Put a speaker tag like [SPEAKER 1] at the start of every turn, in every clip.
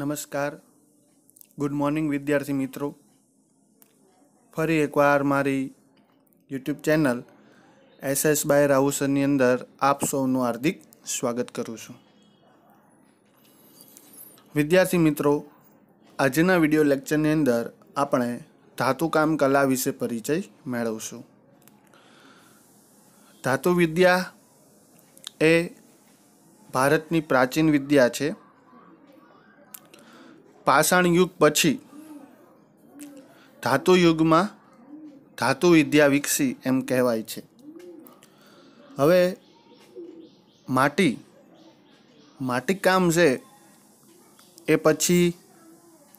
[SPEAKER 1] નમસ્કાર good morning વિદ્યાર્થી મિત્રો ફરી એકવાર મારી YouTube channel S S by રાઉસરની અંદર આપ સૌનું હાર્દિક સ્વાગત કરું છું વિદ્યાર્થી મિત્રો આજના વિડીયો લેક્ચરની અંદર આપણે ધાતુકામ કલા વિશે પરિચય મેળવશું ધાતુ વિદ્યા એ ભારતની પ્રાચીન વિદ્યા છે પાષાણ યુગ પછી ધાતુ યુગમાં ધાતુ વિદ્યા વિકસી એમ કહેવાય છે હવે માટી માટીકામ છે એ પછી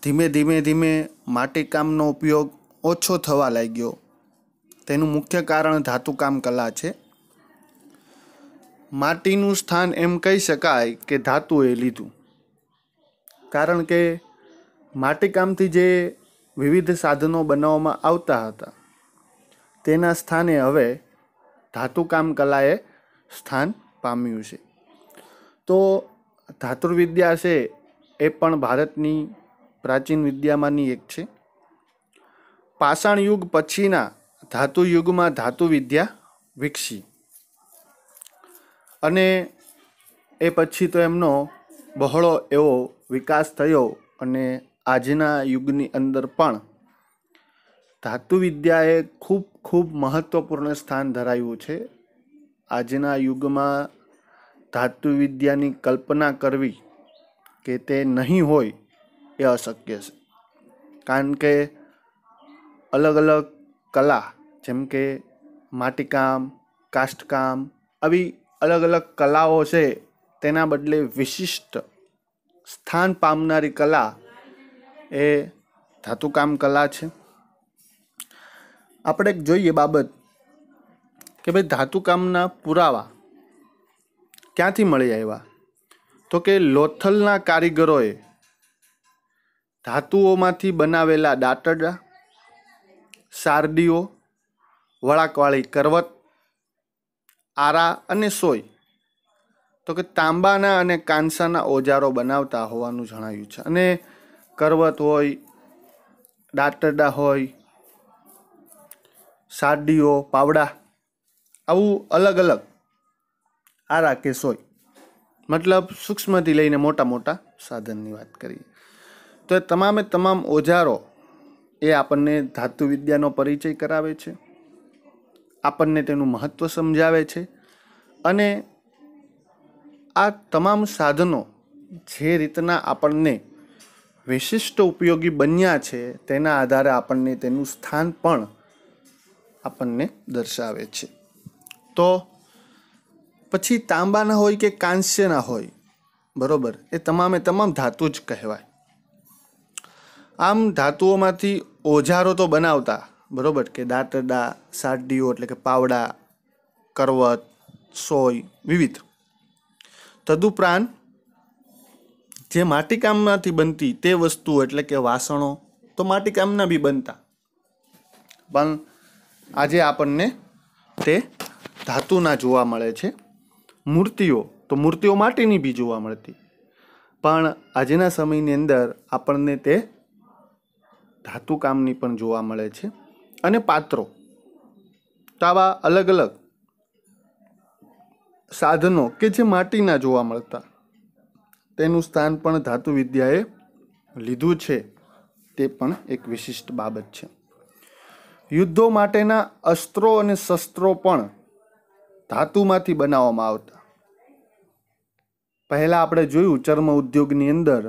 [SPEAKER 1] ધીમે ધીમે ધીમે માટીકામનો ઉપયોગ ઓછો થવા લાગ્યો તેનું મુખ્ય કારણ ધાતુકામ કલા છે માટીનું સ્થાન એમ કહી શકાય કે ધાતુએ લીધું કારણ કે માટીકામથી જે વિવિધ સાધનો બનાવવામાં આવતા હતા તેના સ્થાને હવે ધાતુકામ કલાએ સ્થાન પામ્યું છે તો ધાતુર્વિદ્યા છે એ પણ ભારતની પ્રાચીન વિદ્યામાંની એક છે પાષાણ યુગ પછીના ધાતુ યુગમાં ધાતુ વિદ્યા વિકસી અને એ પછી તો એમનો બહોળો એવો વિકાસ થયો અને આજના યુગની અંદર પણ ધાતુવિદ્યાએ ખૂબ ખૂબ મહત્ત્વપૂર્ણ સ્થાન ધરાવ્યું છે આજના યુગમાં ધાતુવિદ્યાની કલ્પના કરવી કે તે નહીં હોય એ અશક્ય છે કારણ કે અલગ અલગ કલા જેમ કે માટીકામ કાષ્ટકામ આવી અલગ અલગ કલાઓ છે તેના બદલે વિશિષ્ટ સ્થાન પામનારી કલા એ ધાતુકામ કલા છે આપણે એક જોઈએ બાબત કે ભાઈ ધાતુકામના પુરાવા ક્યાંથી મળી આવ્યા તો કે લોથલના કારીગરોએ ધાતુઓમાંથી બનાવેલા દાંતડા સારડીઓ વળાકવાળી કરવત આરા અને સોય તો કે તાંબાના અને કાંસાના ઓજારો બનાવતા હોવાનું જણાયું છે અને કરવત હોય દાંતરડા હોય સાડીઓ પાવડા આવું અલગ અલગ આરા કેસ હોય મતલબ સૂક્ષ્મથી લઈને મોટા મોટા સાધનની વાત કરીએ તો એ તમામે તમામ ઓજારો એ આપણને ધાતુ વિદ્યાનો પરિચય કરાવે છે આપણને તેનું મહત્ત્વ સમજાવે છે અને આ તમામ સાધનો જે રીતના આપણને વિશિષ્ટ ઉપયોગી બન્યા છે તેના આધારે આપણને તેનું સ્થાન પણ આપણને દર્શાવે છે તો પછી તાંબાના હોય કે કાંસ્યના હોય બરાબર એ તમામે તમામ ધાતુ જ કહેવાય આમ ધાતુઓમાંથી ઓજારો તો બનાવતા બરોબર કે દાંતરડા સાડીઓ એટલે કે પાવડા કરવત સોય વિવિધ તદુપરાંત જે માટીકામમાંથી બનતી તે વસ્તુઓ એટલે કે વાસણો તો માટીકામના બી બનતા પણ આજે આપણને તે ધાતુના જોવા મળે છે મૂર્તિઓ તો મૂર્તિઓ માટીની બી જોવા મળતી પણ આજના સમયની અંદર આપણને તે ધાતુકામની પણ જોવા મળે છે અને પાત્રો તો આવા અલગ અલગ સાધનો કે જે માટીના જોવા મળતા તેનું સ્થાન પણ ધાતુ વિદ્યાએ લીધું છે તે પણ એક વિશિષ્ટ બાબત છે યુદ્ધો માટેના અસ્ત્રો અને શસ્ત્રો પણ ધાતુમાંથી બનાવવામાં આવતા પહેલાં આપણે જોયું ચર્મ ઉદ્યોગની અંદર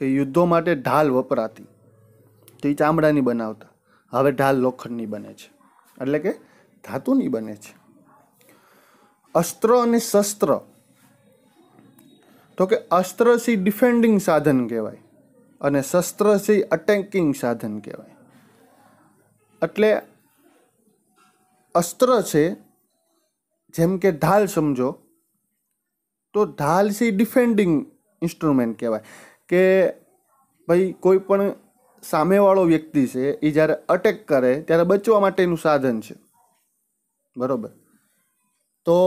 [SPEAKER 1] કે યુદ્ધો માટે ઢાલ વપરાતી તે ચામડાની બનાવતા હવે ઢાલ લોખંડની બને છે એટલે કે ધાતુની બને છે અસ્ત્ર અને શસ્ત્ર તો કે અસ્ત્ર ડિફેન્ડિંગ સાધન કહેવાય અને શસ્ત્ર અટેકિંગ સાધન કહેવાય એટલે અસ્ત્ર છે જેમ કે ઢાલ સમજો તો ઢાલ સી ડિફેન્ડિંગ ઇન્સ્ટ્રુમેન્ટ કહેવાય કે ભાઈ કોઈ પણ સામેવાળો વ્યક્તિ છે એ જ્યારે અટેક કરે ત્યારે બચવા માટેનું સાધન છે બરાબર તો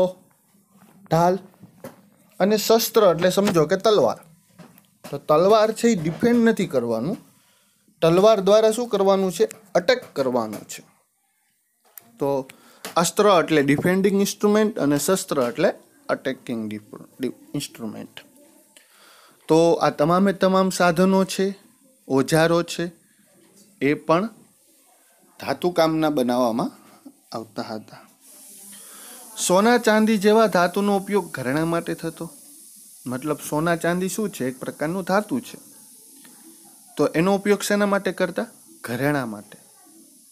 [SPEAKER 1] ઢાલ અને શસ્ત્ર એટલે સમજો કે તલવાર તો તલવાર છે એ ડિફેન્ડ નથી કરવાનું તલવાર દ્વારા શું કરવાનું છે અટેક કરવાનું છે તો અસ્ત્ર એટલે ડિફેન્ડિંગ ઇન્સ્ટ્રુમેન્ટ અને શસ્ત્ર એટલે અટેકિંગ ઇન્સ્ટ્રુમેન્ટ તો આ તમામે તમામ સાધનો છે ઓજારો છે એ પણ ધાતુકામના બનાવવામાં આવતા હતા સોના ચાંદી જેવા ધાતુનો ઉપયોગ ઘરેણા માટે થતો મતલબ સોના ચાંદી શું છે એક પ્રકારનું ધાતુ છે તો એનો ઉપયોગ શેના માટે કરતા ઘરેણા માટે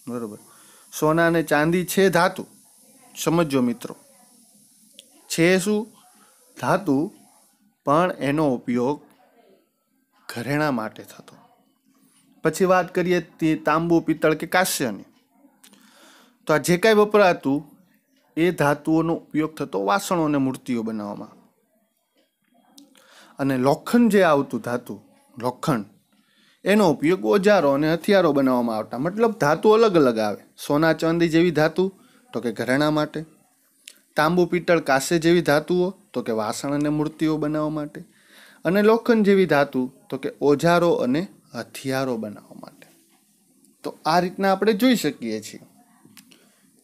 [SPEAKER 1] બરાબર સોના અને ચાંદી છે ધાતુ સમજો મિત્રો છે શું ધાતુ પણ એનો ઉપયોગ ઘરેણા માટે થતો પછી વાત કરીએ તે તાંબુ પિત્તળ કે કાંસ્યની તો આ જે કાંઈ વપરાતું એ ધાતુઓનો ઉપયોગ થતો વાસણો અને મૂર્તિઓ બનાવવામાં અને લોખંડ જે આવતું ધાતુ લોખંડ એનો ઉપયોગ ઓજારો અને હથિયારો બનાવવામાં આવતા મતલબ ધાતુ અલગ અલગ આવે સોના ચાંદી જેવી ધાતુ તો કે ઘરેણા માટે તાંબુ પિત્તળ કાંસે જેવી ધાતુઓ તો કે વાસણ અને મૂર્તિઓ બનાવવા માટે અને લોખંડ જેવી ધાતુ તો કે ઓજારો અને હથિયારો બનાવવા માટે તો આ રીતના આપણે જોઈ શકીએ છીએ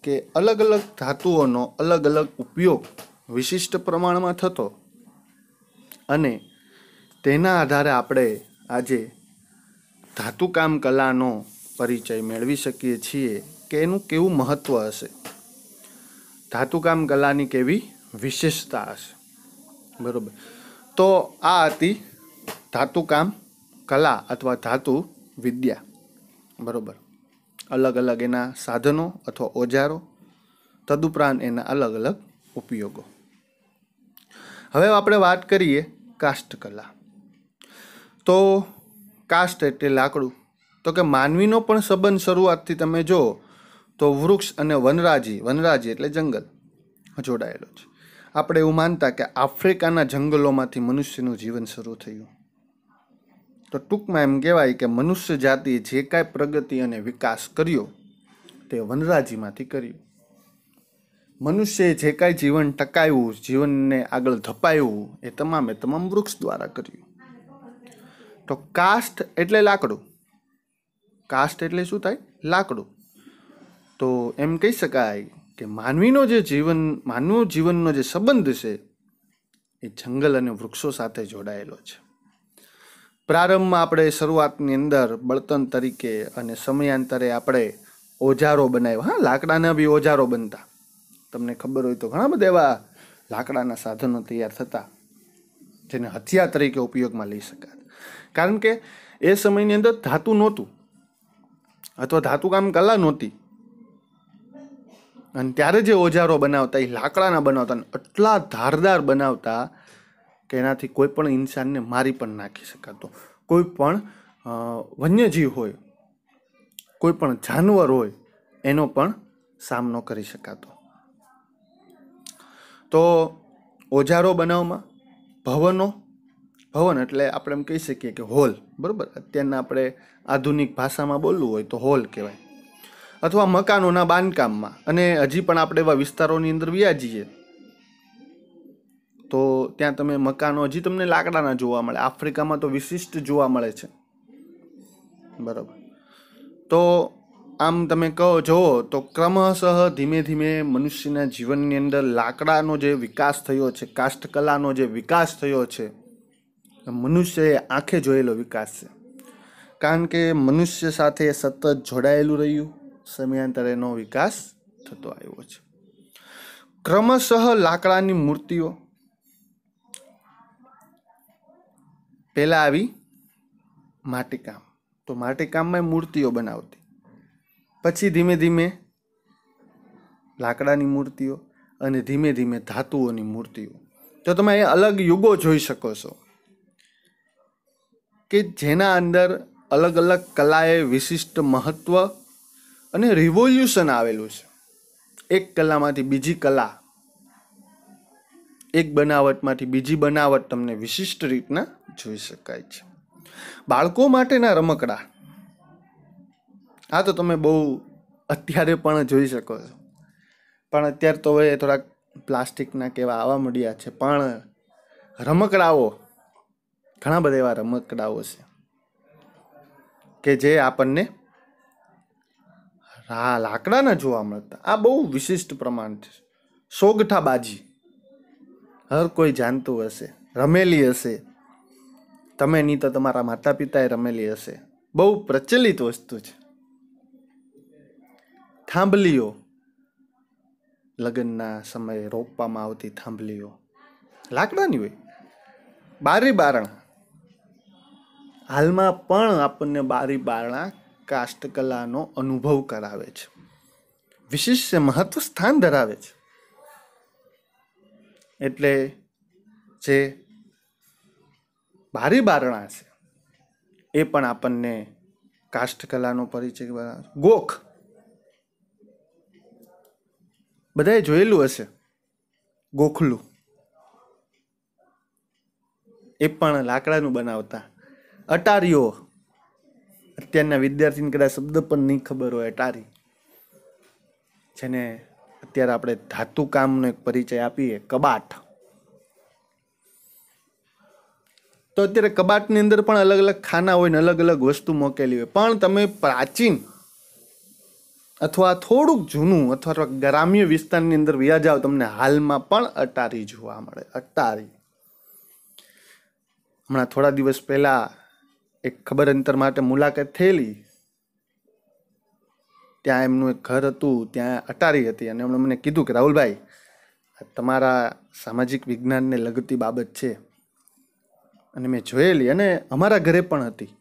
[SPEAKER 1] કે અલગ અલગ ધાતુઓનો અલગ અલગ ઉપયોગ વિશિષ્ટ પ્રમાણમાં થતો અને તેના આધારે આપણે આજે ધાતુકામ કલાનો પરિચય મેળવી શકીએ છીએ કે એનું કેવું મહત્ત્વ હશે ધાતુકામ કલાની કેવી વિશેષતા હશે બરાબર તો આ હતી ધાતુકામ કલા અથવા ધાતુ વિદ્યા બરાબર અલગ અલગ એના સાધનો અથવા ઓજારો તદુપરાંત એના અલગ અલગ ઉપયોગો હવે આપણે વાત કરીએ કાષ્ટ કલા તો કાષ્ટ એટલે લાકડું તો કે માનવીનો પણ સંબંધ શરૂઆતથી તમે જો તો વૃક્ષ અને વનરાજી વનરાજી એટલે જંગલ જોડાયેલો છે આપણે એવું માનતા કે આફ્રિકાના જંગલોમાંથી મનુષ્યનું જીવન શરૂ થયું તો ટૂંકમાં એમ કહેવાય કે મનુષ્ય જાતિએ જે કાંઈ પ્રગતિ અને વિકાસ કર્યો તે વનરાજીમાંથી કર્યો મનુષ્યએ જે કાંઈ જીવન ટકાવ્યું જીવનને આગળ ધપાવ્યું એ તમામે તમામ વૃક્ષ દ્વારા કર્યું તો કાસ્ટ એટલે લાકડું કાસ્ટ એટલે શું થાય લાકડું તો એમ કહી શકાય કે માનવીનો જે જીવન માનવ જીવનનો જે સંબંધ છે એ જંગલ અને વૃક્ષો સાથે જોડાયેલો છે પ્રારંભમાં આપણે શરૂઆતની અંદર બળતણ તરીકે અને સમયાંતરે આપણે ઓજારો બનાવ્યા હા લાકડાના બી ઓજારો બનતા તમને ખબર હોય તો ઘણા બધા એવા લાકડાના સાધનો તૈયાર થતા જેને હથિયાર તરીકે ઉપયોગમાં લઈ શકાય કારણ કે એ સમયની અંદર ધાતુ નહોતું અથવા ધાતુકામ કલા નહોતી અને ત્યારે જે ઓજારો બનાવતા એ લાકડાના બનાવતા અને આટલા ધારદાર બનાવતા તેનાથી એનાથી કોઈ પણ ઇન્સાનને મારી પણ નાખી શકાતો કોઈ પણ વન્યજીવ હોય કોઈ પણ જાનવર હોય એનો પણ સામનો કરી શકાતો તો ઓજારો બનાવવામાં ભવનો ભવન એટલે આપણે એમ કહી શકીએ કે હોલ બરાબર અત્યારના આપણે આધુનિક ભાષામાં બોલવું હોય તો હોલ કહેવાય અથવા મકાનોના બાંધકામમાં અને હજી પણ આપણે એવા વિસ્તારોની અંદર વ્યાજીએ તો ત્યાં તમે મકાનો હજી તમને લાકડાના જોવા મળે આફ્રિકામાં તો વિશિષ્ટ જોવા મળે છે બરાબર તો આમ તમે કહો જુઓ તો ક્રમશઃ ધીમે ધીમે મનુષ્યના જીવનની અંદર લાકડાનો જે વિકાસ થયો છે કાષ્ઠકલાનો જે વિકાસ થયો છે મનુષ્યએ આંખે જોયેલો વિકાસ છે કારણ કે મનુષ્ય સાથે સતત જોડાયેલું રહ્યું સમયાંતરેનો વિકાસ થતો આવ્યો છે ક્રમશઃ લાકડાની મૂર્તિઓ પહેલાં આવી માટીકામ તો માટીકામમાં મૂર્તિઓ બનાવતી પછી ધીમે ધીમે લાકડાની મૂર્તિઓ અને ધીમે ધીમે ધાતુઓની મૂર્તિઓ તો તમે એ અલગ યુગો જોઈ શકો છો કે જેના અંદર અલગ અલગ કલાએ વિશિષ્ટ મહત્ત્વ અને રિવોલ્યુશન આવેલું છે એક કલામાંથી બીજી કલા એક બનાવટમાંથી બીજી બનાવટ તમને વિશિષ્ટ રીતના જોઈ શકાય છે બાળકો માટેના રમકડા આ તો તમે બહુ અત્યારે પણ જોઈ શકો છો પણ અત્યારે તો હવે થોડાક પ્લાસ્ટિકના કેવા આવવા મળ્યા છે પણ રમકડાઓ ઘણા બધા એવા રમકડાઓ છે કે જે આપણને હા લાકડાના જોવા મળતા આ બહુ વિશિષ્ટ પ્રમાણ છે સોગઠા બાજી હર કોઈ જાણતું હશે રમેલી હશે તમે નહીં તો તમારા માતા પિતાએ રમેલી હશે બહુ પ્રચલિત વસ્તુ છે થાંભલીઓ લગ્નના સમયે રોપવામાં આવતી થાંભલીઓ લાકડાની હોય બારી બારણા હાલમાં પણ આપણને બારી બારણા કાષ્ટકલાનો અનુભવ કરાવે છે વિશિષ્ટ મહત્વ સ્થાન ધરાવે છે એટલે જે ભારે બારણા છે એ પણ આપણને કાષ્ઠકલાનો પરિચય ગોખ બધાએ જોયેલું હશે ગોખલું એ પણ લાકડાનું બનાવતા અટારીઓ અત્યારના વિદ્યાર્થીને કદાચ શબ્દ પણ નહીં ખબર હોય અટારી જેને અત્યારે આપણે ધાતુકામનો એક પરિચય આપીએ કબાટ તો અત્યારે કબાટની અંદર પણ અલગ અલગ ખાના હોય ને અલગ અલગ વસ્તુ મૂકેલી હોય પણ તમે પ્રાચીન અથવા થોડુંક જૂનું અથવા ગ્રામ્ય વિસ્તારની અંદર વ્યા જાઓ તમને હાલમાં પણ અટારી જોવા મળે અટારી હમણાં થોડા દિવસ પહેલાં એક ખબર અંતર માટે મુલાકાત થયેલી ત્યાં એમનું એક ઘર હતું ત્યાં અટારી હતી અને એમણે મને કીધું કે રાહુલભાઈ તમારા સામાજિક વિજ્ઞાનને લગતી બાબત છે અને મેં જોયેલી અને અમારા ઘરે પણ હતી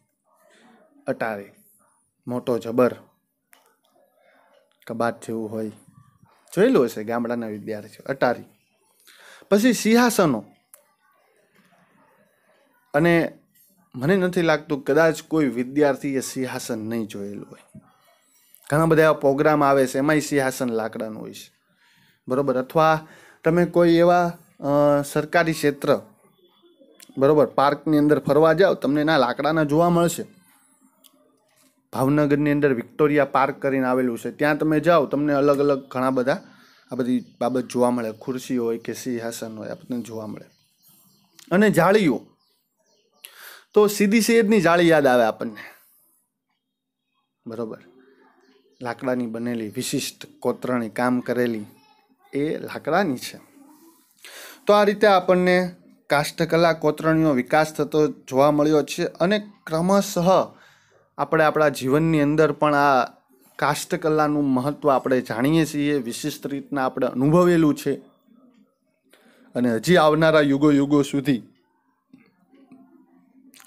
[SPEAKER 1] અટારી મોટો જબર કબાટ જેવું હોય જોયેલું હશે ગામડાના વિદ્યાર્થીઓ અટારી પછી સિંહાસનો અને મને નથી લાગતું કદાચ કોઈ વિદ્યાર્થીએ સિંહાસન નહીં જોયેલું હોય ઘણા બધા એવા પ્રોગ્રામ આવે છે એમાંય સિંહાસન લાકડાનું હોય છે બરાબર અથવા તમે કોઈ એવા સરકારી ક્ષેત્ર બરોબર પાર્કની અંદર ફરવા જાઓ તમને ના લાકડાના જોવા મળશે ભાવનગરની અંદર વિક્ટોરિયા પાર્ક કરીને આવેલું છે ત્યાં તમે જાઓ તમને અલગ અલગ ઘણા બધા આ બધી બાબત જોવા મળે ખુરશી હોય કે સિંહાસન હોય આપણને જોવા મળે અને જાળીઓ તો સીધી શેરની જાળી યાદ આવે આપણને બરોબર લાકડાની બનેલી વિશિષ્ટ કોતરણી કામ કરેલી એ લાકડાની છે તો આ રીતે આપણને કાષ્ટકલા કોતરણીનો વિકાસ થતો જોવા મળ્યો છે અને ક્રમશઃ આપણે આપણા જીવનની અંદર પણ આ કાષ્ટકલાનું મહત્ત્વ આપણે જાણીએ છીએ વિશિષ્ટ રીતના આપણે અનુભવેલું છે અને હજી આવનારા યુગો યુગો સુધી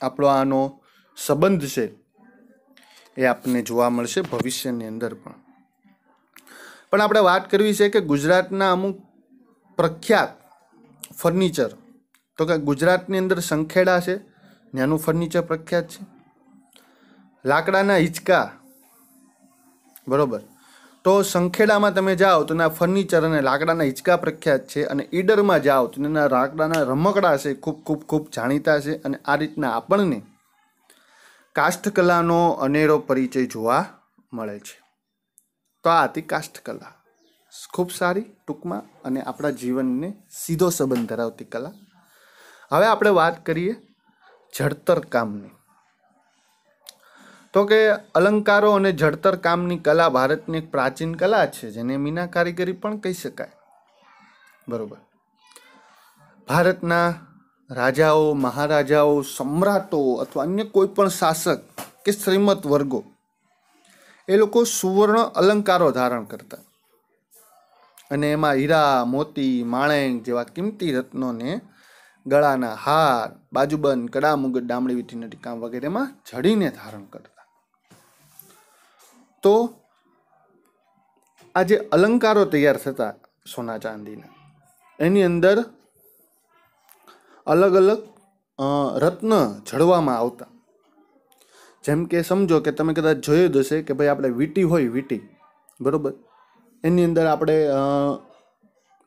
[SPEAKER 1] આપણો આનો સંબંધ છે એ આપણને જોવા મળશે ભવિષ્યની અંદર પણ પણ આપણે વાત કરવી છે કે ગુજરાતના અમુક પ્રખ્યાત ફર્નિચર તો કે ગુજરાતની અંદર સંખેડા છે ત્યાંનું ફર્નિચર પ્રખ્યાત છે લાકડાના હિંચકા બરાબર તો સંખેડામાં તમે જાઓ તો એના ફર્નિચર અને લાકડાના હિંચકા પ્રખ્યાત છે અને ઈડરમાં જાઓ તો એના લાકડાના રમકડા છે ખૂબ ખૂબ ખૂબ જાણીતા છે અને આ રીતના આપણને કાષ્ઠકલાનો અનેરો પરિચય જોવા મળે છે તો આ હતી કાષ્ઠકલા ખૂબ સારી ટૂંકમાં અને આપણા જીવનને સીધો સંબંધ ધરાવતી કલા હવે આપણે વાત કરીએ જડતર કામની તો કે અલંકારો અને જડતર કામની કલા ભારતની એક પ્રાચીન કલા છે જેને મીના કારીગરી પણ કહી શકાય બરોબર ભારતના રાજાઓ મહારાજાઓ સમ્રાટો અથવા અન્ય કોઈ પણ શાસક કે શ્રીમત વર્ગો એ લોકો સુવર્ણ અલંકારો ધારણ કરતા અને એમાં હીરા મોતી માણેક જેવા કિંમતી રત્નોને ગળાના હાર બાજુબંધ કડા મુગટ ડામડી નટી કામ વગેરેમાં જડીને ધારણ કરતા તો આ જે અલંકારો તૈયાર થતા સોના ચાંદીના એની અંદર અલગ અલગ રત્ન જળવામાં આવતા જેમ કે સમજો કે તમે કદાચ જોયું જ હશે કે ભાઈ આપણે વીટી હોય વીટી બરાબર એની અંદર આપણે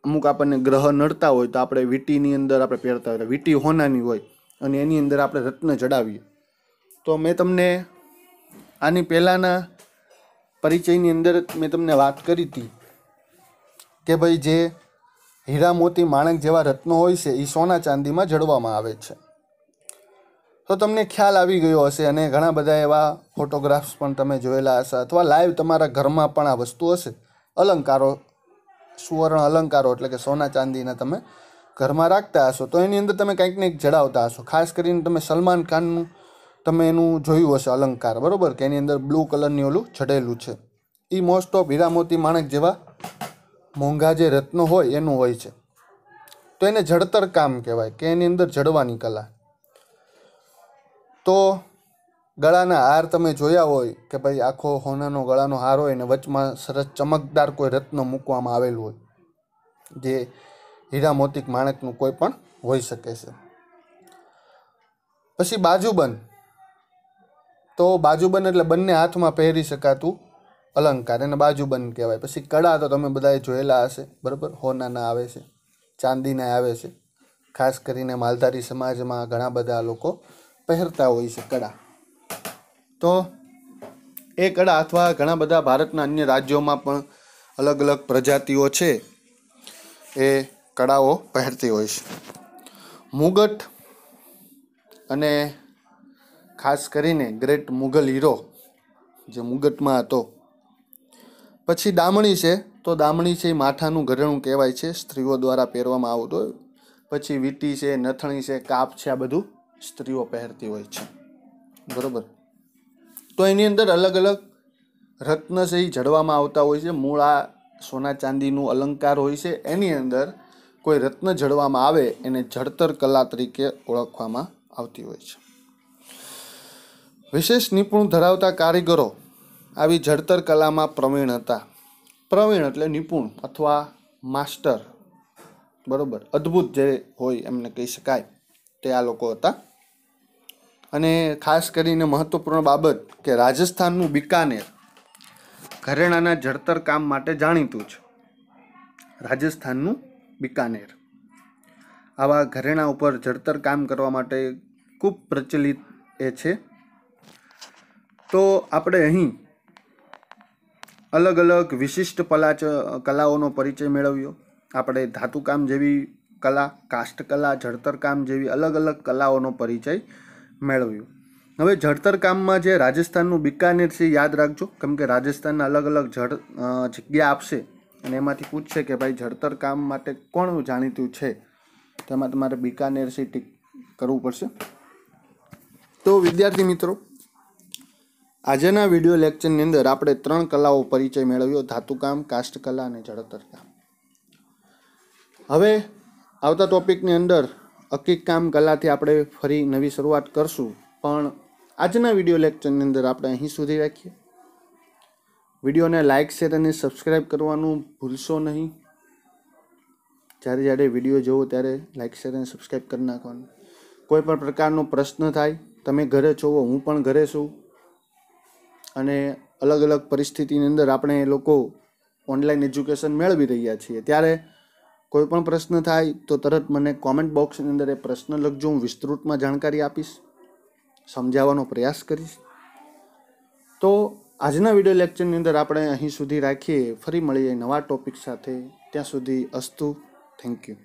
[SPEAKER 1] અમુક આપણને ગ્રહ નડતા હોય તો આપણે વીટીની અંદર આપણે પહેરતા હોય વીટી હોનાની હોય અને એની અંદર આપણે રત્ન ચડાવીએ તો મેં તમને આની પહેલાંના પરિચયની અંદર મેં તમને વાત કરી હતી કે ભાઈ જે હીરા મોતી માણક જેવા રત્નો હોય છે એ સોના ચાંદીમાં જડવામાં આવે છે તો તમને ખ્યાલ આવી ગયો હશે અને ઘણા બધા એવા ફોટોગ્રાફ્સ પણ તમે જોયેલા હશે અથવા લાઈવ તમારા ઘરમાં પણ આ વસ્તુ હશે અલંકારો સુવર્ણ અલંકારો એટલે કે સોના ચાંદીના તમે ઘરમાં રાખતા હશો તો એની અંદર તમે કંઈક ને કંઈક જડાવતા હશો ખાસ કરીને તમે સલમાન ખાનનું તમે એનું જોયું હશે અલંકાર બરાબર કે એની અંદર બ્લુ કલરની ઓલું જડેલું છે એ મોસ્ટ ઓફ હીરામોતી માણક જેવા મોંઘા જે રત્નો હોય એનું હોય છે તો એને જડતર કામ કહેવાય કે એની અંદર જડવાની કલા તો ગળાના હાર તમે જોયા હોય કે ભાઈ આખો હોનાનો ગળાનો હાર હોય ને વચમાં સરસ ચમકદાર કોઈ રત્ન મૂકવામાં આવેલું હોય જે હીરા મોતિક માણેકનું કોઈ પણ હોઈ શકે છે પછી બાજુબન તો બાજુબન એટલે બંને હાથમાં પહેરી શકાતું અલંકાર એને બાજુબન કહેવાય પછી કડા તો તમે બધાએ જોયેલા હશે બરાબર હોનાના આવે છે ચાંદીના આવે છે ખાસ કરીને માલધારી સમાજમાં ઘણા બધા લોકો પહેરતા હોય છે કડા તો એ કળા અથવા ઘણા બધા ભારતના અન્ય રાજ્યોમાં પણ અલગ અલગ પ્રજાતિઓ છે એ કળાઓ પહેરતી હોય છે મુગટ અને ખાસ કરીને ગ્રેટ મુગલ હીરો જે મુગટમાં હતો પછી દામણી છે તો દામણી છે એ માથાનું ઘરેણું કહેવાય છે સ્ત્રીઓ દ્વારા પહેરવામાં આવતો હોય પછી વીટી છે નથણી છે કાપ છે આ બધું સ્ત્રીઓ પહેરતી હોય છે બરાબર તો એની અંદર અલગ અલગ રત્ન છે જડવામાં આવતા હોય છે મૂળ આ સોના ચાંદીનું અલંકાર હોય છે એની અંદર કોઈ રત્ન જડવામાં આવે એને જડતર કલા તરીકે ઓળખવામાં આવતી હોય છે વિશેષ નિપુણ ધરાવતા કારીગરો આવી જડતર કલામાં પ્રવીણ હતા પ્રવીણ એટલે નિપુણ અથવા માસ્ટર બરાબર અદ્ભુત જે હોય એમને કહી શકાય તે આ લોકો હતા અને ખાસ કરીને મહત્વપૂર્ણ બાબત કે રાજસ્થાનનું બિકાનેર ઘરેણાના જડતર કામ માટે જાણીતું છે રાજસ્થાનનું બિકાનેર આવા ઘરેણા ઉપર જડતર કામ કરવા માટે ખૂબ પ્રચલિત એ છે તો આપણે અહીં અલગ અલગ વિશિષ્ટ પલાચ કલાઓનો પરિચય મેળવ્યો આપણે ધાતુકામ જેવી કલા કાષ્ટકલા જડતરકામ જેવી અલગ અલગ કલાઓનો પરિચય મેળવ્યું હવે જળતર કામમાં જે રાજસ્થાનનું બિકાનેર છે યાદ રાખજો કેમ કે રાજસ્થાનના અલગ અલગ જળ જગ્યા આપશે અને એમાંથી પૂછશે કે ભાઈ જળતર કામ માટે કોણ જાણીતું છે તેમાં તમારે બિકાનેર છે ટીક કરવું પડશે તો વિદ્યાર્થી મિત્રો આજના વિડીયો લેક્ચરની અંદર આપણે ત્રણ કલાઓ પરિચય મેળવ્યો ધાતુકામ કાસ્ટ કલા અને જળતર કામ હવે આવતા ટોપિકની અંદર હકીક કામ કલાથી આપણે ફરી નવી શરૂઆત કરશું પણ આજના વિડીયો લેક્ચરની અંદર આપણે અહીં સુધી રાખીએ વિડીયોને લાઇક શેર અને સબસ્ક્રાઈબ કરવાનું ભૂલશો નહીં જ્યારે જ્યારે વિડીયો જોવો ત્યારે લાઇક શેર અને સબસ્ક્રાઈબ કરી નાખવાનું કોઈ પણ પ્રકારનો પ્રશ્ન થાય તમે ઘરે છો હું પણ ઘરે છું અને અલગ અલગ પરિસ્થિતિની અંદર આપણે લોકો ઓનલાઈન એજ્યુકેશન મેળવી રહ્યા છીએ ત્યારે કોઈ પણ પ્રશ્ન થાય તો તરત મને કોમેન્ટ બોક્સની અંદર એ પ્રશ્ન લખજો હું વિસ્તૃતમાં જાણકારી આપીશ સમજાવવાનો પ્રયાસ કરીશ તો આજના વિડીયો લેક્ચરની અંદર આપણે અહીં સુધી રાખીએ ફરી મળીએ નવા ટોપિક સાથે ત્યાં સુધી અસ્તુ થેન્ક યુ